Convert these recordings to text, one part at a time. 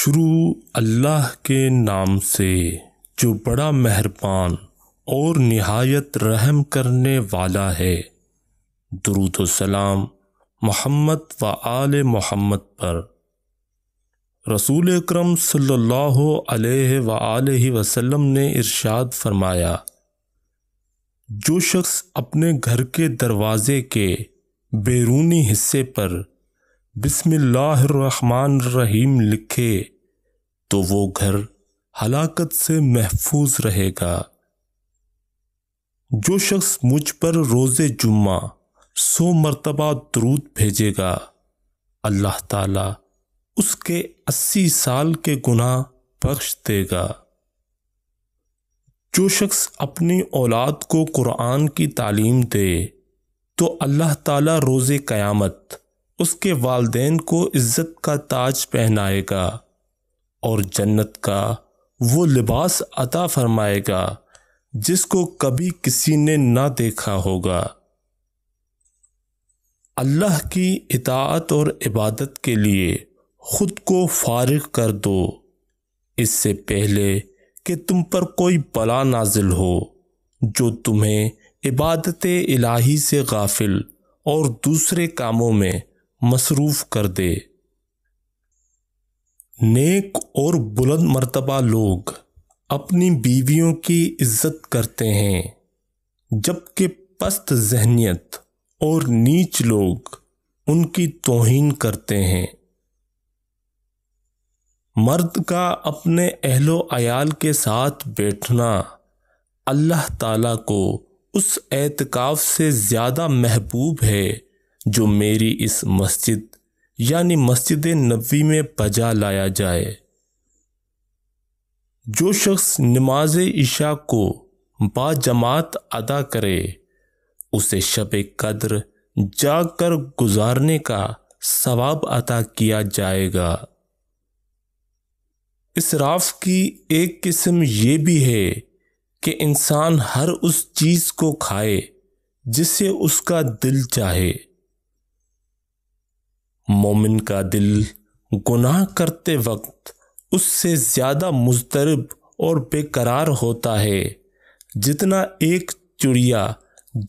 शुरू अल्लाह के नाम से जो बड़ा मेहरबान और नहायत रहम करने वाला है दरुद सलाम मोहम्मद व आल मोहम्मद पर रसूल अक्रम सल्लल्लाहु अलैहि व आलि वसल्लम ने इरशाद फरमाया जो शख्स अपने घर के दरवाज़े के बैरूनी हिस्से पर बिस्मिल्लाहमान रहीम लिखे तो वो घर हलाकत से महफूज रहेगा जो शख्स मुझ पर रोज़े जुम्मा सो मरतबा दरूद भेजेगा अल्लाह ताला उसके अस्सी साल के गुनाह बख्श देगा जो शख्स अपनी औलाद को कुरान की तालीम दे तो अल्लाह ताला रोज़े क़यामत उसके वालदेन को इज्जत का ताज पहनाएगा और जन्नत का वो लिबास अता फरमाएगा जिसको कभी किसी ने ना देखा होगा अल्लाह की इताअत और इबादत के लिए ख़ुद को फारिग कर दो इससे पहले कि तुम पर कोई बला नाजिल हो जो तुम्हें इबादत इलाही से गाफिल और दूसरे कामों में मसरूफ़ कर दे नेक और बुलंद मरतबा लोग अपनी बीवियों की इज्जत करते हैं जबकि पस्त जहनीत और नीच लोग उनकी तोहन करते हैं मर्द का अपने अहलो अयाल के साथ बैठना अल्लाह ताला को उस एतकाफ़ से ज़्यादा महबूब है जो मेरी इस मस्जिद यानी मस्जिद नबी में बजा लाया जाए जो शख्स नमाज ईशा को बाजमात अदा करे उसे शब कद्र जाकर गुजारने का सवाब अदा किया जाएगा इसराफ की एक किस्म ये भी है कि इंसान हर उस चीज़ को खाए जिसे उसका दिल चाहे मोमिन का दिल गुनाह करते वक्त उससे ज़्यादा मुस्तरब और बेकरार होता है जितना एक चुड़िया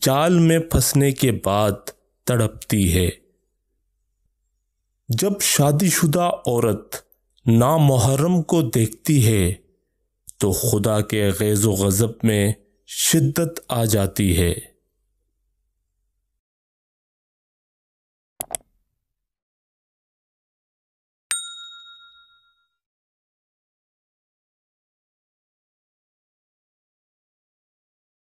जाल में फंसने के बाद तड़पती है जब शादीशुदा औरत नामहरम को देखती है तो खुदा के गैज़ गज़ब में शिद्दत आ जाती है